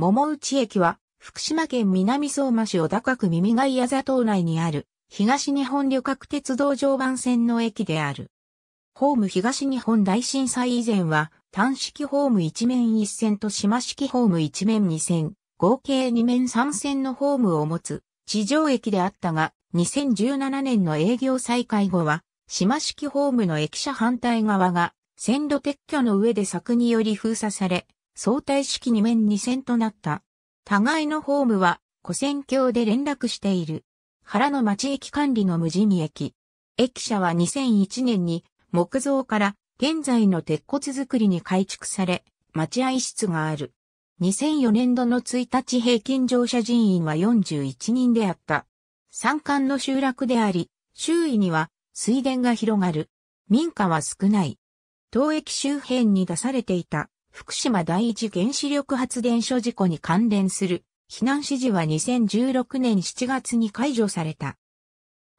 桃内駅は、福島県南相馬市小高区耳ヶ谷座島内にある、東日本旅客鉄道常磐線の駅である。ホーム東日本大震災以前は、単式ホーム1面1線と島式ホーム1面2線、合計2面3線のホームを持つ地上駅であったが、2017年の営業再開後は、島式ホームの駅舎反対側が線路撤去の上で柵により封鎖され、相対式2面2線となった。互いのホームは、古戦橋で連絡している。原の町駅管理の無地味駅。駅舎は2001年に木造から現在の鉄骨造りに改築され、待合室がある。2004年度の1日平均乗車人員は41人であった。山間の集落であり、周囲には水田が広がる。民家は少ない。当駅周辺に出されていた福島第一原子力発電所事故に関連する避難指示は2016年7月に解除された。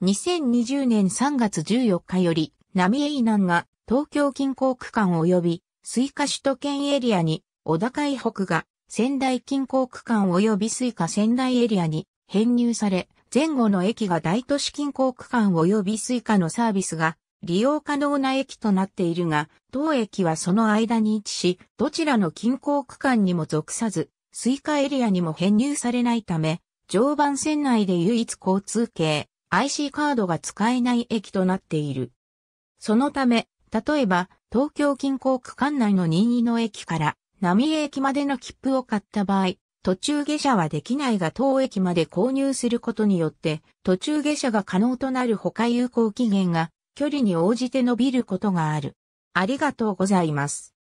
2020年3月14日より、浪江以南が東京近郊区間及び、水下首都圏エリアに、小高い北が仙台近郊区間及び水下仙台エリアに編入され、前後の駅が大都市近郊区間及び水下のサービスが利用可能な駅となっているが、当駅はその間に位置し、どちらの近郊区間にも属さず、スイカエリアにも編入されないため、常磐線内で唯一交通系 IC カードが使えない駅となっている。そのため、例えば、東京近郊区間内の任意の駅から浪江駅までの切符を買った場合、途中下車はできないが当駅まで購入することによって、途中下車が可能となる他有効期限が距離に応じて伸びることがある。ありがとうございます。